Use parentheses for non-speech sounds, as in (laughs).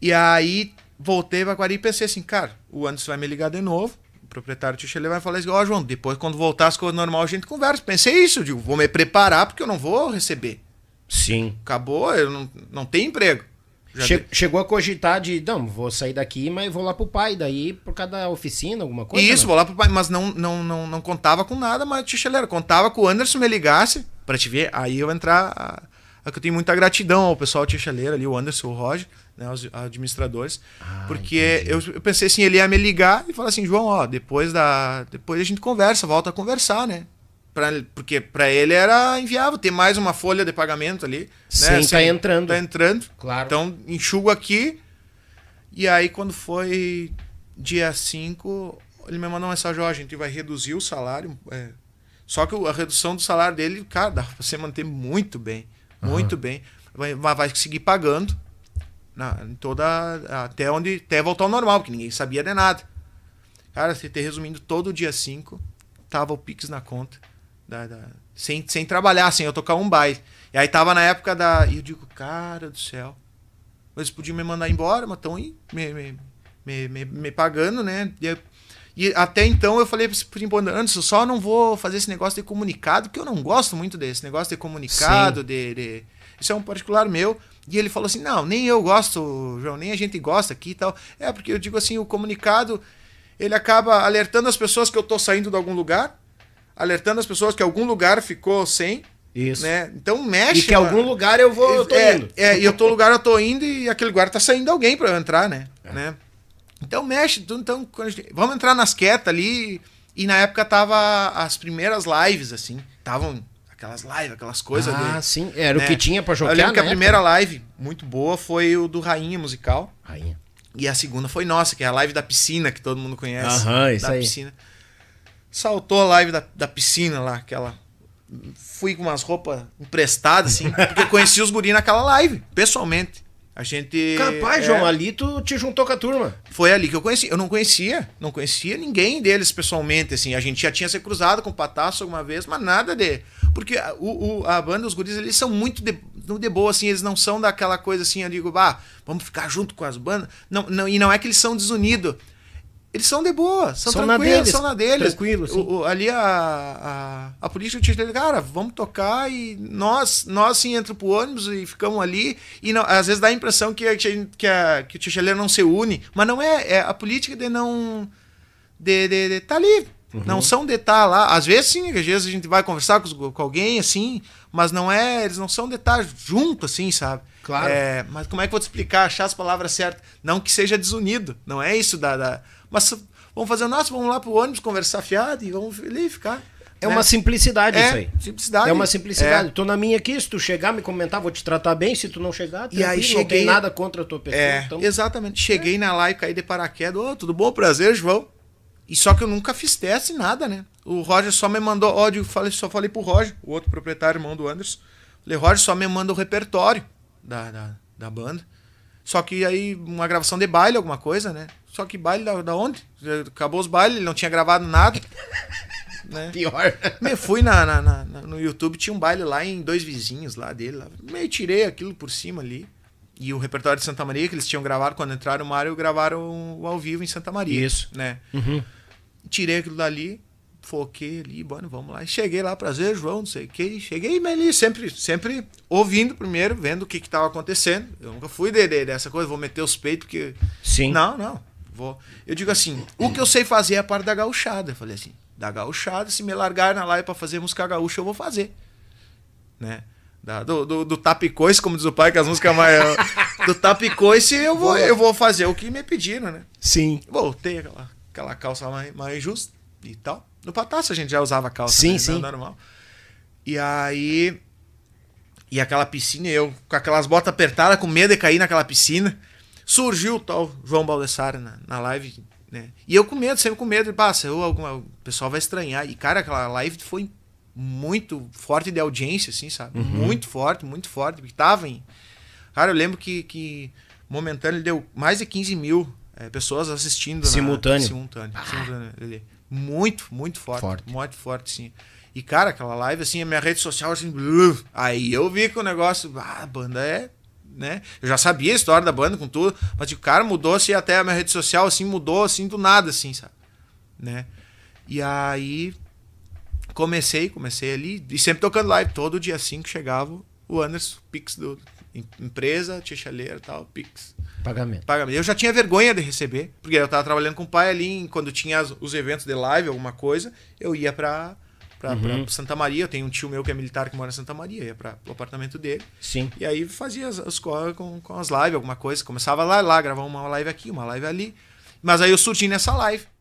E aí voltei para Quari e pensei assim, cara, o Anderson vai me ligar de novo. O proprietário Ticho ele vai falar assim: Ó, oh, João, depois quando voltar as coisas normal a gente conversa. Pensei isso, digo, vou me preparar porque eu não vou receber. Sim. Acabou, eu não, não tenho emprego. Che Chegou a cogitar de, não, vou sair daqui, mas vou lá pro pai, daí por cada oficina, alguma coisa. Né? Isso, vou lá pro pai, mas não, não, não, não contava com nada, mas Ticheleiro, contava que o Anderson me ligasse para te ver, aí eu entrar é que eu tenho muita gratidão ao pessoal do Chaleira ali, o Anderson, o Roger, né, os administradores. Ah, porque eu, eu, pensei assim, ele ia me ligar e falar assim, João, ó, depois da. Depois a gente conversa, volta a conversar, né? Pra, porque para ele era inviável ter mais uma folha de pagamento ali. Né, Sim, Assim, tá entrando. Tá entrando. Claro. Então, enxugo aqui. E aí, quando foi dia 5, ele me mandou uma mensagem, ó, a gente vai reduzir o salário. É, só que a redução do salário dele, cara, dá pra você manter muito bem muito uhum. bem. Vai, vai seguir pagando na, em toda, até onde até voltar ao normal, porque ninguém sabia de nada. Cara, você ter tá resumindo, todo dia 5 tava o Pix na conta. Da, da, sem, sem trabalhar, sem eu tocar um baile. E aí tava na época da. E eu digo, cara do céu. Eles podiam me mandar embora, mas estão aí me, me, me, me, pagando, né? E e até então eu falei pro Tim Anderson, só não vou fazer esse negócio de comunicado, que eu não gosto muito desse negócio de comunicado, de, de, Isso é um particular meu. E ele falou assim: não, nem eu gosto, João, nem a gente gosta aqui e tal. É, porque eu digo assim, o comunicado ele acaba alertando as pessoas que eu tô saindo de algum lugar, alertando as pessoas que algum lugar ficou sem. Isso. Né? Então mexe. E que mano. algum lugar eu vou. Eu tô é, indo. É, e eu tô lugar, eu tô indo e aquele lugar tá saindo alguém para entrar, né? É. né? Então mexe, então vamos entrar nas quietas ali. E na época tava as primeiras lives, assim. Estavam aquelas lives, aquelas coisas. Ah, sim, era né? o que né? tinha pra jogar. Eu lembro que a época. Né? primeira live muito boa foi o do Rainha Musical. Rainha. E a segunda foi nossa, que é a live da piscina, que todo mundo conhece. Aham, isso da aí. piscina. Saltou a live da, da piscina lá, aquela. Fui com umas roupas emprestadas, assim, porque eu conheci os guris naquela live, pessoalmente. A gente. Capaz, é... João, ali tu te juntou com a turma. Foi ali que eu conheci. Eu não conhecia, não conhecia ninguém deles pessoalmente, assim. A gente já tinha se cruzado com o Patasso alguma vez, mas nada de. Porque o, o, a banda, os guris, eles são muito de, de boa, assim, eles não são daquela coisa assim, eu digo, vamos ficar junto com as bandas. Não, não, e não é que eles são desunidos eles são de boa, são, são tranquilos, na deles, são na deles. Tranquilos. ali a, a, a política te cara, vamos tocar e nós, nós sim entramos pro ônibus e ficamos ali. E não, às vezes dá a impressão que, a, que, a, que o Ticheleiro não se une, mas não é, é a política de não. De, de, de, tá ali, Uhum. Não são detalhes tá lá. Às vezes sim, às vezes a gente vai conversar com, com alguém, assim, mas não é. Eles não são detalhes tá junto, assim, sabe? Claro. É, mas como é que eu vou te explicar, achar as palavras certas? Não que seja desunido, não é isso da. da... Mas vamos fazer o nosso, vamos lá pro ônibus conversar fiado e vamos ali ficar. É né? uma simplicidade é, isso aí. Simplicidade. É uma simplicidade. É. Tô na minha aqui, se tu chegar, me comentar, vou te tratar bem, se tu não chegar, e aí cheguei... não tem nada contra a tua pessoa. É, então... Exatamente. Cheguei na live, caí de paraquedas. Ô, oh, tudo bom? Prazer, João. E só que eu nunca fiz teste, nada, né? O Roger só me mandou. Ódio, falei, só falei pro Roger, o outro proprietário, irmão do Anderson. Falei, Roger só me manda o repertório da, da, da banda. Só que aí, uma gravação de baile, alguma coisa, né? Só que baile da, da onde? Acabou os bailes, ele não tinha gravado nada. (laughs) né? Pior. Me fui na, na, na, no YouTube, tinha um baile lá em dois vizinhos lá dele. Lá. Meio tirei aquilo por cima ali. E o repertório de Santa Maria que eles tinham gravado quando entraram no mar, gravaram ao vivo em Santa Maria. Isso. Né? Uhum tirei aquilo dali, foquei ali, bueno, vamos lá. E cheguei lá, prazer, João, não sei o que. Cheguei ali, sempre, sempre ouvindo primeiro, vendo o que estava acontecendo. Eu nunca fui de, de, dessa coisa, vou meter os peitos, porque. Sim. Não, não. Vou. Eu digo assim: o que eu sei fazer é a parte da gauchada. Eu falei assim: da gauchada, se me largar na live para fazer música gaúcha, eu vou fazer. Né? Da, do, do, do tapicoice, como diz o pai, que as músicas mais. (laughs) do tapicoice, eu vou, eu vou fazer o que me pediram, né? Sim. Voltei aquela aquela calça mais, mais justa e tal. No Patácio a gente já usava calça, sim, né? sim. Não, é normal. E aí. E aquela piscina, eu com aquelas botas apertadas, com medo de cair naquela piscina. Surgiu o tal João Baldessari na, na live, né? E eu com medo, sempre com medo. Passa, eu, alguma, o pessoal vai estranhar. E, cara, aquela live foi muito forte de audiência, assim, sabe? Uhum. Muito forte, muito forte. Porque tava em. Cara, eu lembro que, que momentâneo deu mais de 15 mil é, pessoas assistindo. Né? Simultâneo. Na, simultâneo. Ah. simultâneo ali. Muito, muito forte, forte. Muito forte, sim. E, cara, aquela live, assim, a minha rede social, assim, blu, aí eu vi que o negócio, ah, a banda é, né? Eu já sabia a história da banda com tudo, mas, tipo, cara, mudou-se assim, até a minha rede social, assim, mudou, assim, do nada, assim, sabe? Né? E aí, comecei, comecei ali, e sempre tocando live, todo dia, assim que chegava, o Anderson, Pix do empresa, Tia Chaleira e tal, Pix. Pagamento. Pagamento. Eu já tinha vergonha de receber, porque eu tava trabalhando com o pai ali, quando tinha os eventos de live, alguma coisa, eu ia pra, pra, uhum. pra, Santa Maria. Eu tenho um tio meu que é militar que mora em Santa Maria, ia para pro apartamento dele. Sim. E aí fazia as, coisas com, com as lives, alguma coisa. Começava lá, lá, gravava uma live aqui, uma live ali. Mas aí eu surti nessa live.